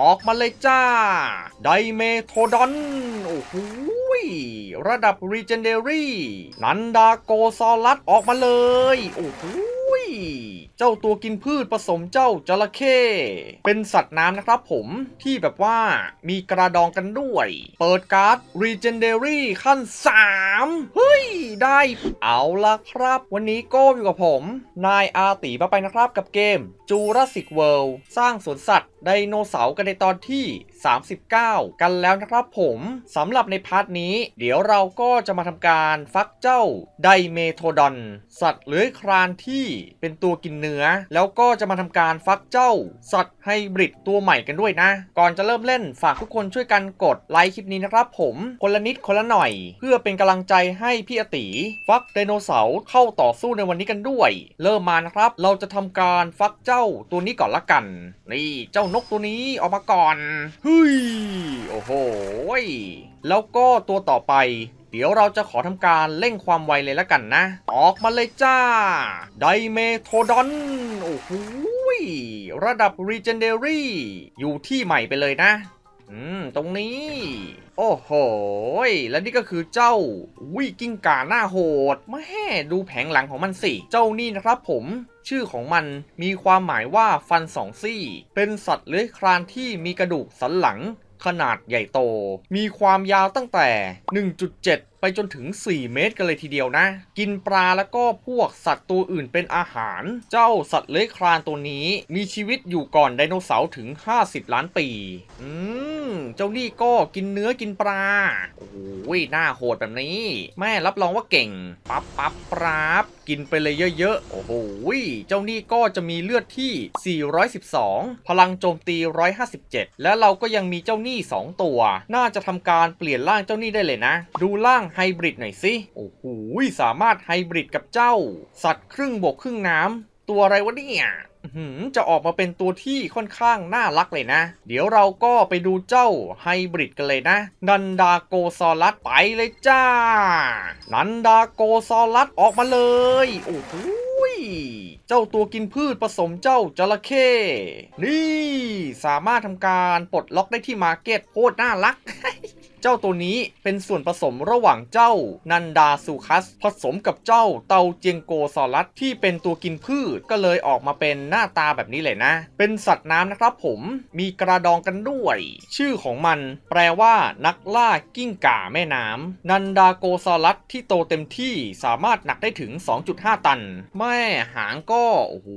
ออกมาเลยจ้า ไดเมโทดอน โอ้โหระดับรีเจนเดอรี่นันดาโกซอลัสออกมาเลย โอ้โหเจ้าตัวกินพืชผสมเจ้าจระเข้เป็นสัตว์น้ำนะครับผมที่แบบว่ามีกระดองกันด้วย เปิดการ์ดรีเจนเดอรี่ขั้น3เฮ้ย ได้เอาละครับ วันนี้โก้อยู่กับผม นายอาตีมาไปนะครับกับเกมจูราสสิกเวิลด์สร้างสวนสัตว์ไดโนเสาร์กันในตอนที่ 39 กันแล้วนะครับผมสำหรับในพาร์ท นี้ เดี๋ยวเราก็จะมาทำการฟักเจ้า ไดเมโทดอนสัตว์เลื้อยคลานที่เป็นตัวกินเนื้อ แล้วก็จะมาทำการฟักเจ้า สัตว์ไฮบริดตัวใหม่กันด้วย นะ ก่อนจะเริ่มเล่นฝาก ทุกคนช่วยกันกด ไลค์คลิปนี้นะครับ ผมคนละนิดคนละหน่อย เพื่อเป็นกำลังใจให้พี่อติฟักไดโนเสาร์เข้าต่อสู้ในวันนี้กันด้วย เริ่มมานะครับ เราจะทำการฟักเจ้าตัวนี้ก่อนละกันนี่เจ้านกตัวนี้ออกมาก่อนเฮ้ยโอ้โหแล้วก็ตัวต่อไปเดี๋ยวเราจะขอทำการเร่งความไวเลยละกันนะ ออกมาเลยจ้าไดเมโทดอนโอ้โหระดับรีเจนเดอรี่อยู่ที่ใหม่ไปเลยนะ อืมตรงนี้ โอ้โหและนี่ก็คือเจ้าวิกิ้งกาหน้าโหดแม่ดูแผงหลังของมันสิ เจ้านี่นะครับผมชื่อของมันมีความหมายว่าฟันสองซี่ เป็นสัตว์เลื้อยคลานที่มีกระดูกสันหลังขนาดใหญ่โต มีความยาวตั้งแต่ 1.7 ไปจนถึง 4 เมตรกันเลยทีเดียวนะ กินปลาแล้วก็พวกสัตว์ตัวอื่นเป็นอาหาร เจ้าสัตว์เลื้อยคลานตัวนี้มีชีวิตอยู่ก่อนไดโนเสาร์ถึง 50 ล้านปีอืมเจ้านี่ก็กินเนื้อกินปลา โอ้ยหน้าโหดแบบนี้ แม่รับรองว่าเก่ง ปั๊บปั๊บปราบ กินไปเลยเยอะๆ โอ้โหเจ้านี่ก็จะมีเลือดที่ 412 พลังโจมตี 157 และเราก็ยังมีเจ้าหนี้2ตัว น่าจะทำการเปลี่ยนร่างเจ้าหนี้ได้เลยนะ ดูร่างไฮบริดหน่อยสิ โอ้โหสามารถไฮบริดกับเจ้า สัตว์ครึ่งบกครึ่งน้ำ ตัวอะไรวะเนี่ยจะออกมาเป็นตัวที่ค่อนข้างน่ารักเลยนะ เดี๋ยวเราก็ไปดูเจ้าไฮบริดกันเลยนะ นันดาโกซอลัสไปเลยจ้า นันดาโกซอลัสออกมาเลย โอ้โหเจ้าตัวกินพืชผสมเจ้าจระเข้ นี่สามารถทำการปลดล็อกได้ที่มาร์เก็ตโคตรน่ารักเจ้าตัวนี้เป็นส่วนผสมระหว่างเจ้านันดาสุคัส ผสมกับเจ้าเตาเจียงโกซอรัตที่เป็นตัวกินพืชก็เลยออกมาเป็นหน้าตาแบบนี้เลยนะ เป็นสัตว์น้ำนะครับผมมีกระดองกันด้วย ชื่อของมันแปลว่า นักล่ากิ้งก่าแม่น้ำนันดาโกซอรัตที่โตเต็มที่สามารถหนักได้ถึง 2.5 ตัน แม่หางก็โอ้โห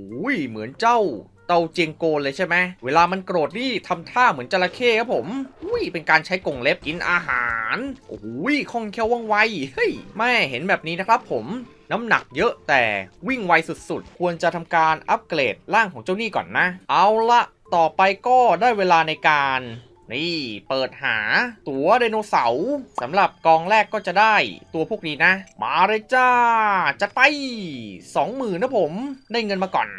เหมือนเจ้าเตาเจียงโกนเลยใช่ไหม เวลามันโกรธนี่ทำท่าเหมือนจระเข้ครับผมอุ้ยเป็นการใช้กงเล็บกินอาหาร โอ้ยคล่องแคล่วว่องไวเฮ้ยแม่เห็นแบบนี้นะครับผม น้ำหนักเยอะแต่วิ่งไวสุดๆ ควรจะทำการอัปเกรด ร่างของเจ้านี่ก่อนนะ เอาละ ต่อไปก็ได้เวลาในการนี่เปิดหาตัวไดโนเสาร์สำหรับกองแรกก็จะได้ตัวพวกนี้นะ มาเลยจ้าจัดไป20,000นะผม ได้เงินมาก่อน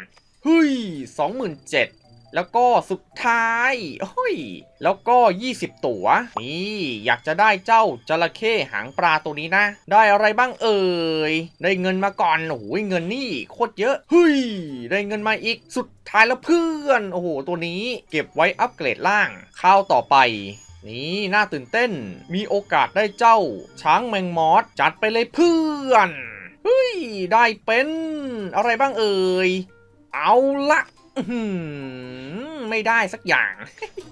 เฮ้ยสองหมื่นเจ็ดแล้วก็สุดท้ายเฮ้ย แล้วก็ 20 ตัว นี่ อยากจะได้เจ้าจระเข้หางปลาตัวนี้นะ ได้อะไรบ้างเอ่ย ได้เงินมาก่อนโอ้ยเงินนี่โคตรเยอะเฮ้ย ได้เงินมาอีก สุดท้ายแล้วเพื่อน โอ้โห ตัวนี้เก็บไว้อัปเกรดล่าง ข้าวต่อไป นี่น่าตื่นเต้น มีโอกาสได้เจ้า ช้างแมงมอสจัดไปเลยเพื่อนเฮ้ย ได้เป็น อะไรบ้างเอ่ยเอาละไม่ได้สักอย่าง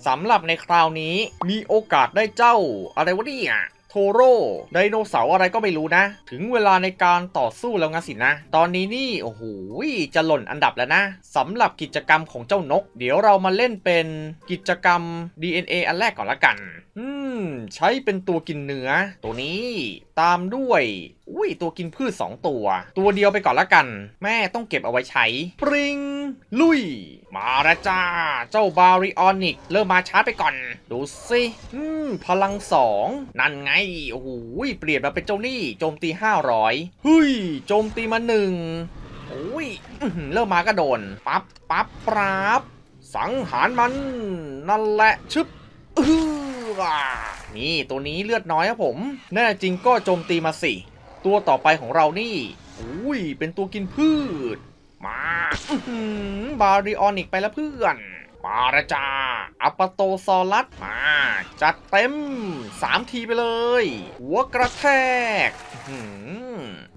สำหรับในคราวนี้มีโอกาสได้เจ้าอะไรวะเนี่ยโทโร่ไดโนเสาร์อะไรก็ไม่รู้นะ ถึงเวลาในการต่อสู้แล้วงั้นสินะ ตอนนี้นี่ โอ้โหจะหล่นอันดับแล้วนะสำหรับกิจกรรมของเจ้านก เดี๋ยวเรามาเล่นเป็นกิจกรรม DNA อันแรกก่อนละกัน อืม ใช้เป็นตัวกินเนื้อตัวนี้ ตามด้วยอุ้ยตัวกินพืช 2 ตัว ตัวเดียวไปก่อนละกัน แม่ต้องเก็บเอาไว้ใช้ ปริงลุย มาละจ้า เจ้าบาริออนิกเริ่มมาชาร์จไปก่อน ดูสิอืมพลังสองนั่นไงโอ้โหเปลี่ยนมาเป็นเจ้านี่โจมตี 500เฮ้ยโจมตีมาหนึ่งโอ้ยเริ่มมาก็โดนปับปับปราบสังหารมัน นั่นแหละ ชึบ อือนี่ตัวนี้เลือดน้อยครับผมแน่จริงก็โจมตีมาสี่ตัวต่อไปของเรานี่ อุ้ย เป็นตัวกินพืช มา บาริออนิกไปแล้วเพื่อนมาละจ้าอัปโตซอลัสมา จัดเต็ม สามทีไปเลย หัวกระแทก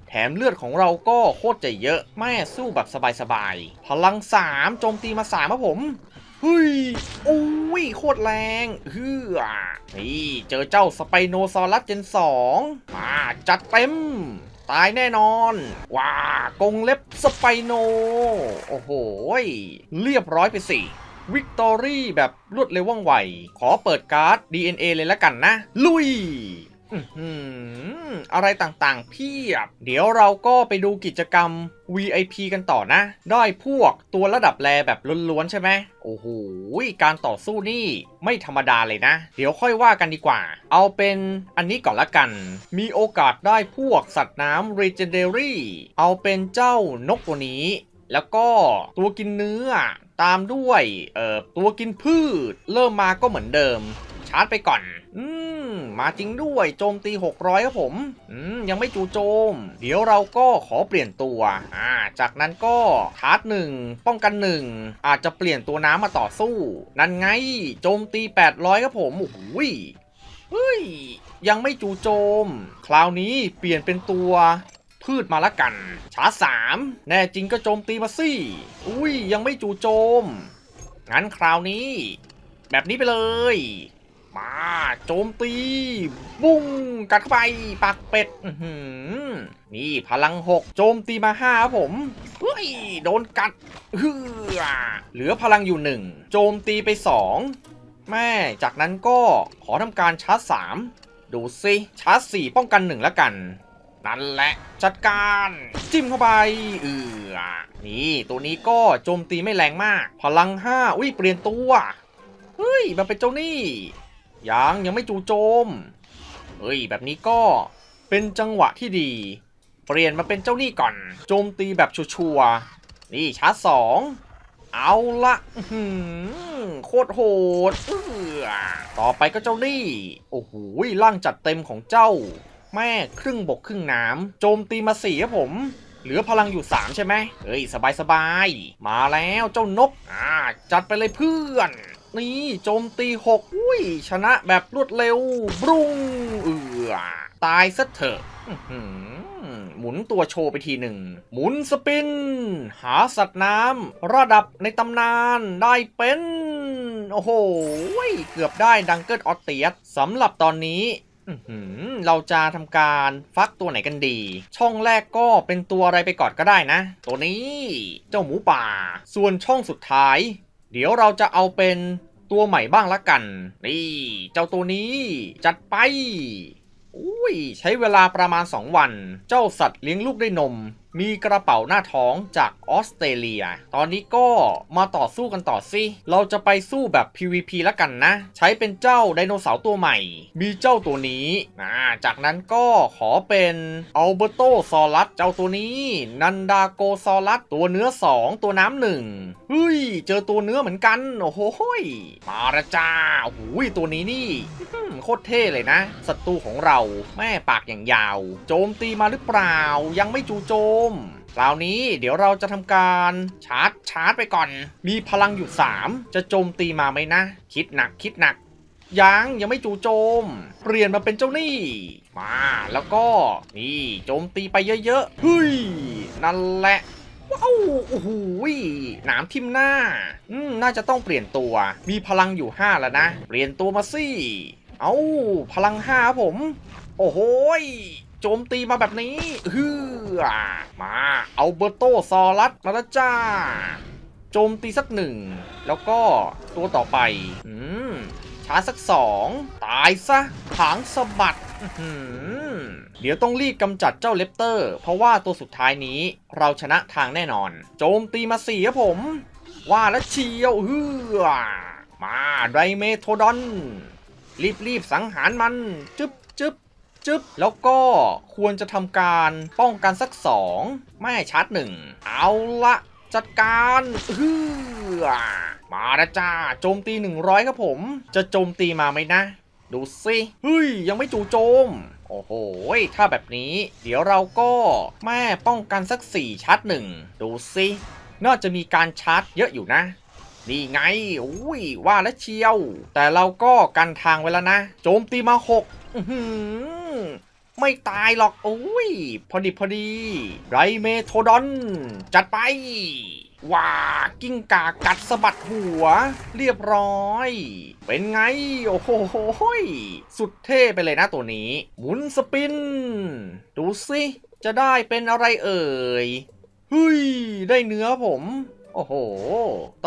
แถมเลือดของเราก็โคตรจะเยอะ แม่สู้แบบสบายๆ พลังสามโจมตีมาสามครับผมเฮ้ยโอ้ย โคตรแรง เฮือนี่เจอเจ้าสไปโนซอรัสเจนสอง มาจัดเต็ม ตายแน่นอน ว้ากงเล็บสไปโน โอ้โห เรียบร้อยไปสิ วิกตอรี่แบบรวดเร็วว่องไว ขอเปิดการ์ด DNA เลยละกันนะ ลุยอะไรต่างๆเพียบ เดี๋ยวเราก็ไปดูกิจกรรม VIP กันต่อนะ ได้พวกตัวระดับแรแบบล้วน ๆ ใช่ไหมโอ้โหการต่อสู้นี่ไม่ธรรมดาเลยนะ เดี๋ยวค่อยว่ากันดีกว่า เอาเป็นอันนี้ก่อนละกันมีโอกาสได้พวกสัตว์น้ำ r e g e n d a r y เอาเป็นเจ้านกตัวนี้ แล้วก็ตัวกินเนื้อตามด้วย เอ่อ ตัวกินพืชเริ่มมาก็เหมือนเดิมชาร์จไปก่อนมาจริงด้วยโจมตี 600ครับผมอืมยังไม่จูโจม เดี๋ยวเราก็ขอเปลี่ยนตัวอ่า จากนั้นก็ทาร์ตหนึ่งป้องกันหนึ่งอาจจะเปลี่ยนตัวน้ำมาต่อสู้ นั่นไงโจมตี 800ครับผมโอ้โหเฮ้ยยังไม่จูโจม คราวนี้เปลี่ยนเป็นตัว พืชมาละกันชาสามแน่จริงก็โจมตีมาสิอุ้ย ยังไม่จูโจมงั้นคราวนี้ แบบนี้ไปเลยมา โจมตี บุ้งกัดเข้าไปปากเป็ดนี่พลังหกโจมตีมาห้าผมเฮ้ย โดนกัดเเหลือพลังอยู่หนึ่งโจมตีไปสองแม่จากนั้นก็ ขอทำการชาร์จสามดูสิชาร์จสี่ป้องกันหนึ่งแล้วกัน นั่นแหละ จัดการ จิ้มเข้าไป เออนี่ตัวนี้ก็โจมตีไม่แรงมาก พลังห้าอุ้ย เปลี่ยนตัว เฮ้ยมันเป็นเจ้านี่ยังยังไม่จู่โจม เฮ้ยแบบนี้ก็เป็นจังหวะที่ดี เปลี่ยนมาเป็นเจ้านี่ก่อน โจมตีแบบชัวร์นี่ชาร์จสอง เอาละโคตรโหดต่อไปก็เจ้านี่ โอ้โหล่างจัดเต็มของเจ้า แม่ครึ่งบกครึ่งน้ำโจมตีมาสี่ครับผม เหลือพลังอยู่3ใช่ไหมเฮ้ยสบายสบายมาแล้วเจ้านก อ่าจัดไปเลยเพื่อนนี่โจมตีหกอุ้ย ชนะแบบรวดเร็ว บรุ้งเอือตายซะเถอะหมุนตัวโชว์ไปทีหนึ่ง หมุนสปินหาสัตว์น้ำระดับในตำนานได้เป็น โอ้โห เกือบได้ดังเกิลออเตียสสำหรับตอนนี้เราจะทำการฟักตัวไหนกันดี ช่องแรกก็เป็นตัวอะไรไปก่อนก็ได้นะ ตัวนี้ เจ้าหมูป่า ส่วนช่องสุดท้ายเดี๋ยวเราจะเอาเป็นตัวใหม่บ้างละกัน นี่เจ้าตัวนี้จัดไป อุ้ยใช้เวลาประมาณ 2 วัน เจ้าสัตว์เลี้ยงลูกด้วยนมมีกระเป๋าหน้าท้องจากออสเตรเลีย ตอนนี้ก็มาต่อสู้กันต่อสิ เราจะไปสู้แบบ PVP แล้วกันนะ ใช้เป็นเจ้าไดโนเสาร์ตัวใหม่ มีเจ้าตัวนี้นะาจากนั้นก็ขอเป็นอัลเบโตซอรัสเจ้าตัวนี้ นันดาโกซอรัสตัวเนื้อ 2 ตัวน้ำหนึ่งเฮ้ย เจอตัวเนื้อเหมือนกัน โอ้โหมาละจ้าหูย ตัวนี้นี่ โคตรเท่เลยนะ ศัตรูของเราแม่ปากอย่างยาว โจมตีมาหรือเปล่า ยังไม่จู่โจมคราวนี้เดี๋ยวเราจะทำการชาร์จชาร์จไปก่อน มีพลังอยู่ 3 จะโจมตีมาไหมนะ คิดหนักคิดหนัก ยังยังไม่จู่โจม เปลี่ยนมาเป็นเจ้านี่มาแล้วก็ นี่โจมตีไปเยอะๆเฮ้ยนั่นแหละว้าวโอ้โหหนามทิมหน้าอืมน่าจะต้องเปลี่ยนตัว มีพลังอยู่ 5 แล้วนะ เปลี่ยนตัวมาสิเอาพลัง5ผม โอ้โหโจมตีมาแบบนี้ฮือมา เอาเบอร์โตซอรัสมาละจ้า โจมตีสักหนึ่ง แล้วก็ตัวต่อไปอืมช้าสักสอง ตายซะถางสะบัดเดี๋ยวต้องรีบกำจัดเจ้าเลปเตอร์ เพราะว่าตัวสุดท้ายนี้เราชนะทางแน่นอน โจมตีมาสี่ครับผม ว่าแล้วเชียวเฮือมา ไดเมโทดอน รีบๆสังหารมัน จึ๊บจึ๊บจึ๊บแล้วก็ควรจะทำการป้องกันสัก2ไม่ชาร์จหนึ่งเอาละจัดการมาละจ้าโจมตี 100ครับผม จะโจมตีมาไหมนะ ดูสิเฮ้ยยังไม่จู่โจม โอ้โหถ้าแบบนี้เดี๋ยวเราก็แม่ป้องกันสัก 4ชาร์จหนึ่งดูสิน่าจะมีการชาร์จเยอะอยู่นะนี่ไงอุ้ยว่าแล้วเชียว แต่เราก็กันทางไว้แล้วนะโจมตีมา 6ไม่ตายหรอกโอ้ย พอดี พอดี ไรเมโทดอน จัดไปว้ากิ้งกากัดสะบัดหัวเรียบร้อย เป็นไงโอ้โหสุดเท่ไปเลยนะตัวนี้ หมุนสปิน ดูสิจะได้เป็นอะไรเอ่ยเฮ้ย ได้เนื้อผมโอ้โห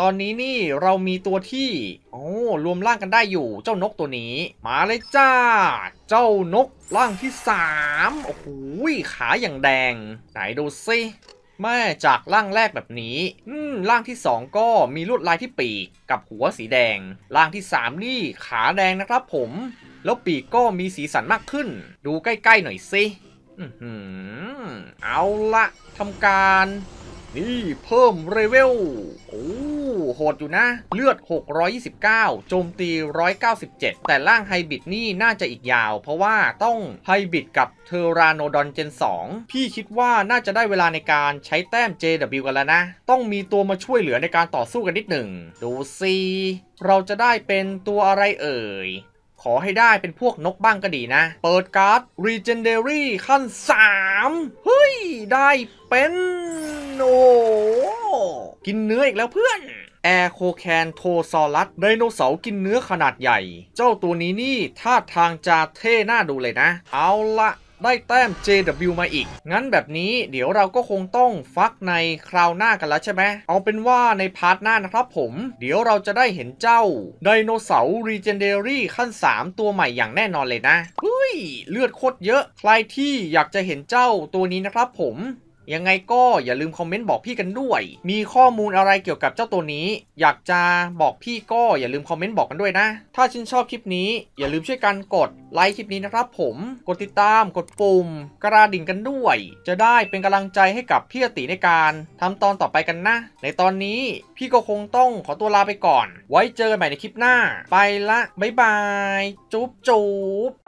ตอนนี้นี่เรามีตัวที่ โอ้รวมร่างกันได้อยู่เจ้านกตัวนี้ มาเลยจ้า เจ้านกร่างที่สามโอ้โหขาอย่างแดง ไหนดูซิแม่จากร่างแรกแบบนี้อืมร่างที่สองก็มีลวดลายที่ปีก กับหัวสีแดงร่างที่สามนี่ขาแดงนะครับ ผม แล้วปีกก็มีสีสันมากขึ้น ดูใกล้ๆหน่อยสิอืมเอาละทำการนี่เพิ่มเรเวล โอ้โหด อยู่นะ เลือด 629 โจม ตี 197 แต่ร่าง ไฮบิด นี่น่าจะอีกยาว เพราะว่าต้อง ไฮบิด กับเทอราโนดอนเจน 2 พี่คิดว่าน่าจะได้เวลาในการใช้แต้ม JW กัน แล้ว นะ ต้องมีตัวมาช่วยเหลือในการต่อสู้ กัน นิดหนึ่งดูสิเราจะได้เป็นตัวอะไรเอ่ยขอให้ได้เป็นพวกนกบ้างก็ดีนะ เปิดการ์ด r e g e n d a r y ขั้น3เฮ้ย ได้เป็น โอ้กินเนื้ออีกแล้วเพื่อนแอร์โคแคนโทซอรัสไดโนเสาร์กินเนื้อขนาดใหญ่ เจ้าตัวนี้นี่ท่าทางจะเท่น่าดูเลยนะ เอาละได้แต้ม JW มาอีก งั้นแบบนี้เดี๋ยวเราก็คงต้องฟักในคราวหน้ากันแล้วใช่ไหม เอาเป็นว่าในพาร์ทหน้านะครับผม เดี๋ยวเราจะได้เห็นเจ้าไดโนเสาร์รีเจนเดอรี่ขั้น 3 ตัวใหม่อย่างแน่นอนเลยนะ เฮ้ยเลือดโคตรเยอะ ใครที่อยากจะเห็นเจ้าตัวนี้นะครับผมยังไงก็อย่าลืมคอมเมนต์บอกพี่กันด้วย มีข้อมูลอะไรเกี่ยวกับเจ้าตัวนี้ อยากจะบอกพี่ก็อย่าลืมคอมเมนต์บอกกันด้วยนะ ถ้าชื่นชอบคลิปนี้อย่าลืมช่วยกันกดไลค์คลิปนี้นะครับ ผม กดติดตามกดปุ่ม กระดิ่งกันด้วย จะได้เป็นกำลังใจให้กับพี่อติในการ ทำตอนต่อไปกันนะ ในตอนนี้พี่ก็คงต้องขอตัวลาไปก่อน ไว้เจอกันใหม่ในคลิปหน้า ไปละ บ๊ายบายจุ๊บจุ๊บ